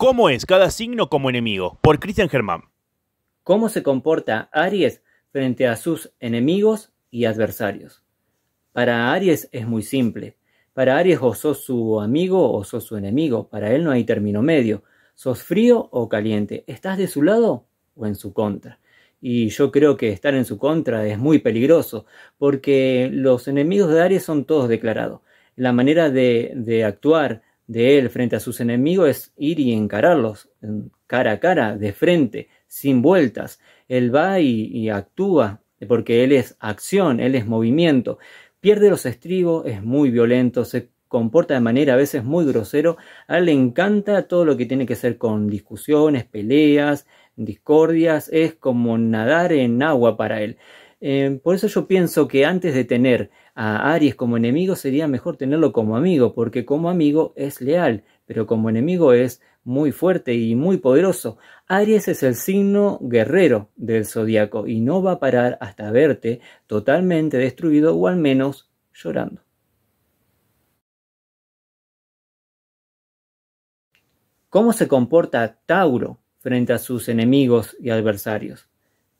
¿Cómo es cada signo como enemigo? Por Christian Germán. ¿Cómo se comporta Aries frente a sus enemigos y adversarios? Para Aries es muy simple. Para Aries o sos su amigo o sos su enemigo. Para él no hay término medio. ¿Sos frío o caliente? ¿Estás de su lado o en su contra? Y yo creo que estar en su contra es muy peligroso, porque los enemigos de Aries son todos declarados. La manera de, de actuar, de él frente a sus enemigos es ir y encararlos cara a cara, de frente, sin vueltas. Él va y, actúa, porque él es acción, él es movimiento. Pierde los estribos, es muy violento, se comporta de manera a veces muy grosero. A él le encanta todo lo que tiene que ser con discusiones, peleas, discordias. Es como nadar en agua para él. Em, por eso yo pienso que antes de tener a Aries como enemigo sería mejor tenerlo como amigo, porque como amigo es leal, pero como enemigo es muy fuerte y muy poderoso. Aries es el signo guerrero del zodiaco y no va a parar hasta verte totalmente destruido o al menos llorando. ¿Cómo se comporta Tauro frente a sus enemigos y adversarios?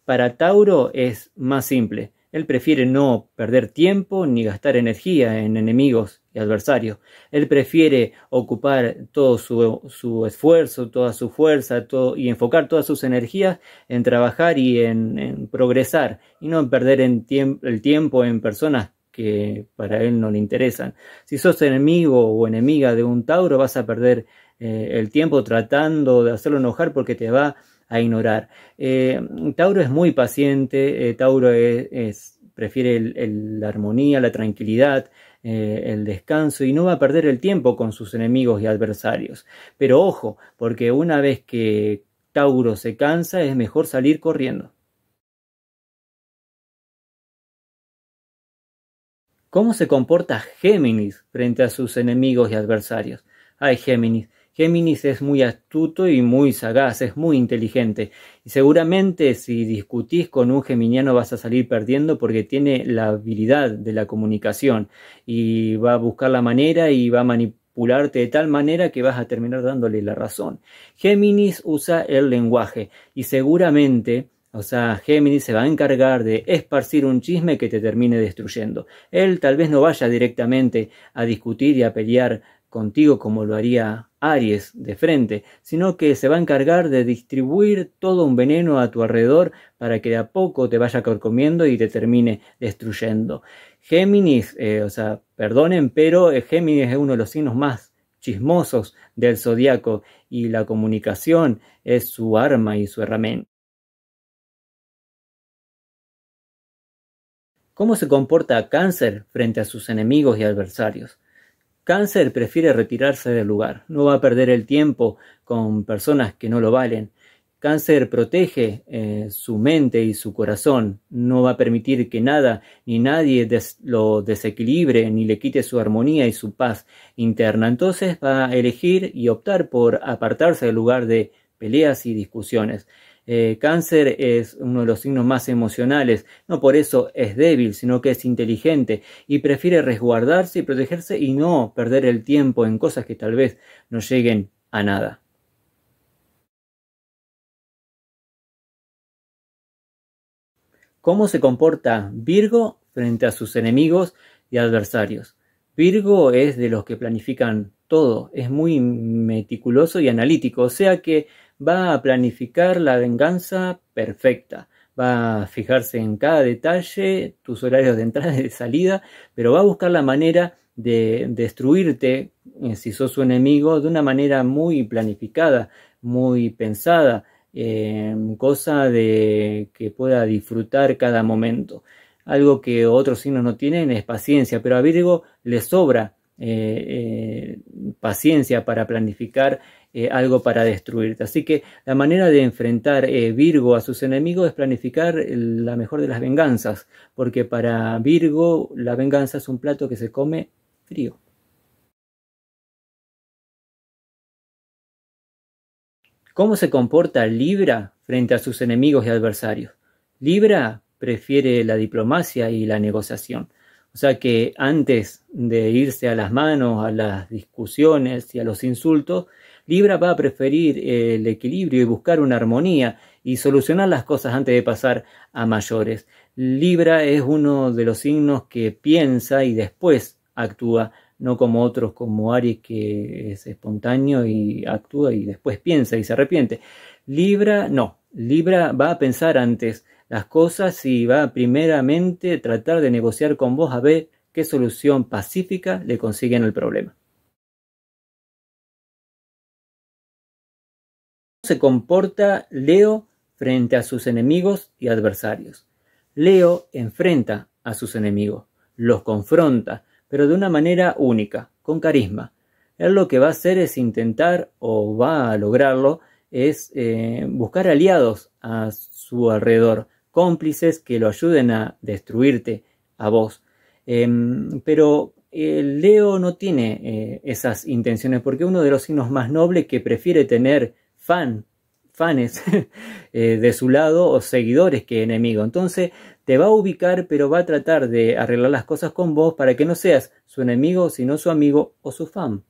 Para Tauro es más simple. Él prefiere no perder tiempo ni gastar energía en enemigos y adversarios. Él prefiere ocupar todo su, esfuerzo, toda su fuerza y enfocar todas sus energías en trabajar y en, progresar y no en perder el tiempo en personas que para él no le interesan. Si sos enemigo o enemiga de un Tauro vas a perder eh, el tiempo tratando de hacerlo enojar porque te va a ignorar. Eh, Tauro es muy paciente, eh, Tauro es, prefiere la armonía, la tranquilidad, eh, el descanso y no va a perder el tiempo con sus enemigos y adversarios. Pero ojo, porque una vez que Tauro se cansa es mejor salir corriendo. ¿Cómo se comporta Géminis frente a sus enemigos y adversarios? Ay, Géminis, Géminis es muy astuto y muy sagaz, es muy inteligente. Y seguramente si discutís con un geminiano vas a salir perdiendo porque tiene la habilidad de la comunicación y va a buscar la manera y va a manipularte de tal manera que vas a terminar dándole la razón. Géminis usa el lenguaje y seguramente o sea, Géminis se va a encargar de esparcir un chisme que te termine destruyendo. Él tal vez no vaya directamente a discutir y a pelear contigo como lo haría Aries de frente, sino que se va a encargar de distribuir todo un veneno a tu alrededor para que de a poco te vaya corcomiendo y te termine destruyendo. Géminis, eh, o sea, perdonen, pero eh, Géminis es uno de los signos más chismosos del zodiaco y la comunicación es su arma y su herramienta. ¿Cómo se comporta Cáncer frente a sus enemigos y adversarios? Cáncer prefiere retirarse del lugar, no va a perder el tiempo con personas que no lo valen. Cáncer protege eh, su mente y su corazón, no va a permitir que nada ni nadie lo desequilibre ni le quite su armonía y su paz interna. Entonces va a elegir y optar por apartarse del lugar de peleas y discusiones. Eh, cáncer es uno de los signos más emocionales, no por eso es débil, sino que es inteligente y prefiere resguardarse y protegerse y no perder el tiempo en cosas que tal vez no lleguen a nada. ¿Cómo se comporta Virgo frente a sus enemigos y adversarios? Virgo es de los que planifican todo, es muy meticuloso y analítico, o sea que va a planificar la venganza perfecta, va a fijarse en cada detalle, tus horarios de entrada y de salida, pero va a buscar la manera de destruirte, eh, si sos su enemigo, de una manera muy planificada, muy pensada, em, cosa de que pueda disfrutar cada momento. Algo que otros signos no tienen es paciencia, pero a Virgo le sobra eh, eh, paciencia para planificar eh, algo para destruirte. Así que la manera de enfrentar eh, Virgo a sus enemigos es planificar la mejor de las venganzas, porque para Virgo la venganza es un plato que se come frío. ¿Cómo se comporta Libra frente a sus enemigos y adversarios? Libra prefiere la diplomacia y la negociación. O sea que antes de irse a las manos, a las discusiones y a los insultos, Libra va a preferir el equilibrio y buscar una armonía y solucionar las cosas antes de pasar a mayores. Libra es uno de los signos que piensa y después actúa, no como otros como Aries que es espontáneo y actúa y después piensa y se arrepiente. Libra no, Libra va a pensar antes las cosas y va a primeramente tratar de negociar con vos a ver qué solución pacífica le consiguen el problema. se comporta Leo frente a sus enemigos y adversarios. Leo enfrenta a sus enemigos, los confronta, pero de una manera única, con carisma. Él lo que va a hacer es intentar, o va a lograrlo, es eh, buscar aliados a su alrededor, cómplices que lo ayuden a destruirte a vos. Em, pero eh, Leo no tiene eh, esas intenciones porque uno de los signos más nobles que prefiere tener fan, fanes eh, de su lado o seguidores que enemigo. Entonces te va a ubicar, pero va a tratar de arreglar las cosas con vos para que no seas su enemigo, sino su amigo o su fan.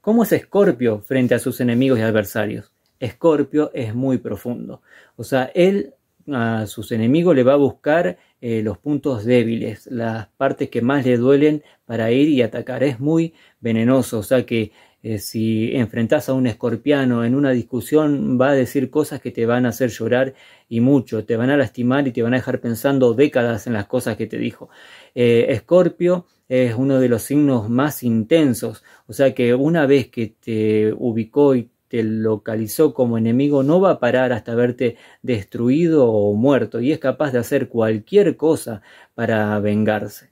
¿Cómo es Escorpio frente a sus enemigos y adversarios? Escorpio es muy profundo. O sea, él a sus enemigos le va a buscar eh, los puntos débiles, las partes que más le duelen para ir y atacar. Es muy venenoso, o sea que eh, si enfrentas a un escorpiano en una discusión va a decir cosas que te van a hacer llorar y mucho, te van a lastimar y te van a dejar pensando décadas en las cosas que te dijo. Eh, Escorpio es uno de los signos más intensos, o sea que una vez que te ubicó y te localizó como enemigo no va a parar hasta verte destruido o muerto y es capaz de hacer cualquier cosa para vengarse.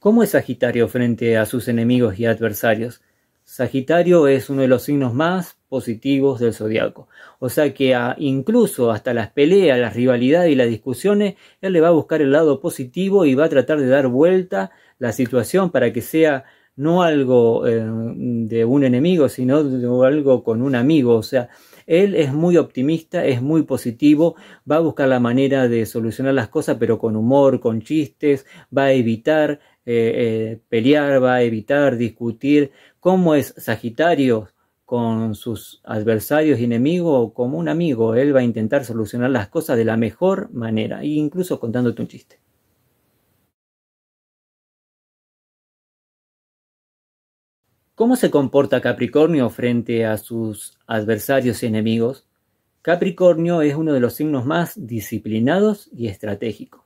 ¿Cómo es Sagitario frente a sus enemigos y adversarios? Sagitario es uno de los signos más positivos del zodiaco, o sea que incluso hasta las peleas, las rivalidades y las discusiones, él le va a buscar el lado positivo y va a tratar de dar vuelta la situación para que sea no algo eh, de un enemigo, sino de algo con un amigo. O sea, él es muy optimista, es muy positivo, va a buscar la manera de solucionar las cosas, pero con humor, con chistes, va a evitar eh, eh, pelear, va a evitar discutir, cómo es Sagitario con sus adversarios y enemigos, como un amigo, él va a intentar solucionar las cosas de la mejor manera, incluso contándote un chiste. ¿Cómo se comporta Capricornio frente a sus adversarios y enemigos? Capricornio es uno de los signos más disciplinados y estratégicos.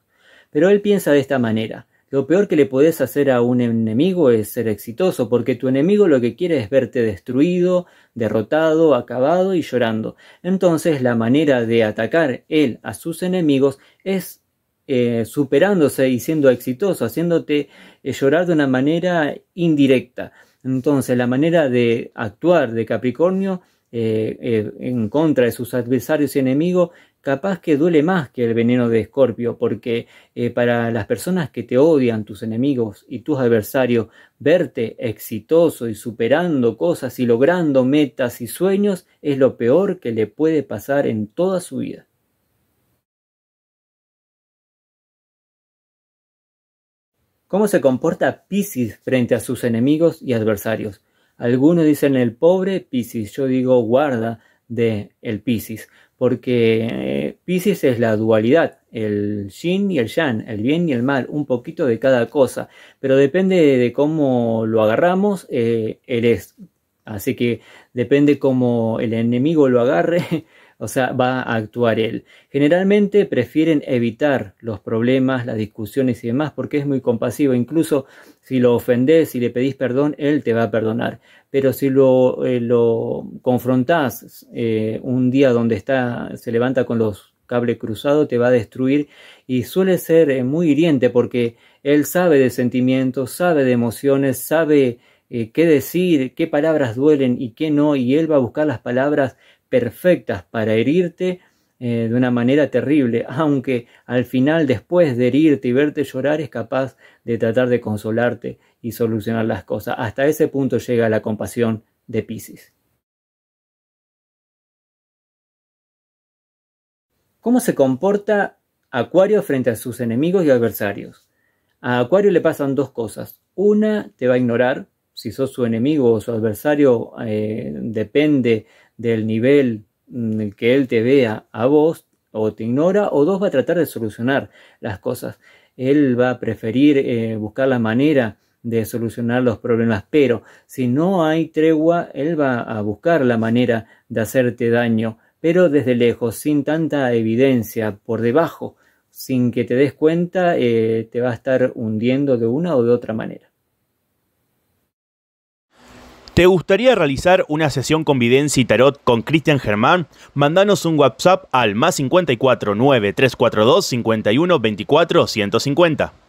Pero él piensa de esta manera. Lo peor que le puedes hacer a un enemigo es ser exitoso, porque tu enemigo lo que quiere es verte destruido, derrotado, acabado y llorando. Entonces la manera de atacar él a sus enemigos es eh, superándose y siendo exitoso, haciéndote eh, llorar de una manera indirecta, entonces, la manera de actuar de Capricornio eh, eh, en contra de sus adversarios y enemigos, capaz que duele más que el veneno de Escorpio, porque eh, para las personas que te odian, tus enemigos y tus adversarios, verte exitoso y superando cosas y logrando metas y sueños es lo peor que le puede pasar en toda su vida. ¿Cómo se comporta Piscis frente a sus enemigos y adversarios? Algunos dicen el pobre Piscis, yo digo guarda de el Piscis, porque eh, Piscis es la dualidad, el yin y el yang, el bien y el mal, un poquito de cada cosa, pero depende de cómo lo agarramos, eh, él es. Así que depende cómo el enemigo lo agarre, o sea, va a actuar él. Generalmente prefieren evitar los problemas, las discusiones y demás, porque es muy compasivo. Incluso si lo ofendés, y le pedís perdón, él te va a perdonar. Pero si lo, eh, confrontás eh, un día donde está, se levanta con los cables cruzados te va a destruir y suele ser eh, muy hiriente porque él sabe de sentimientos, sabe de emociones, sabe qué decir, qué palabras duelen y qué no, y él va a buscar las palabras perfectas para herirte eh, de una manera terrible, aunque al final, después de herirte y verte llorar, es capaz de tratar de consolarte y solucionar las cosas. Hasta ese punto llega la compasión de Pisces. ¿Cómo se comporta Acuario frente a sus enemigos y adversarios? A Acuario le pasan dos cosas. Una, te va a ignorar, si sos su enemigo o su adversario, eh, depende del nivel mm, en que él te vea a vos, o te ignora, o dos, va a tratar de solucionar las cosas. Él va a preferir eh, buscar la manera de solucionar los problemas, pero si no hay tregua, él va a buscar la manera de hacerte daño, pero desde lejos, sin tanta evidencia, por debajo, sin que te des cuenta, eh, te va a estar hundiendo de una o de otra manera. ¿Te gustaría realizar una sesión con Videncia y Tarot con Cristian Germán? mándanos un WhatsApp al más 54 9 342 51 24 150.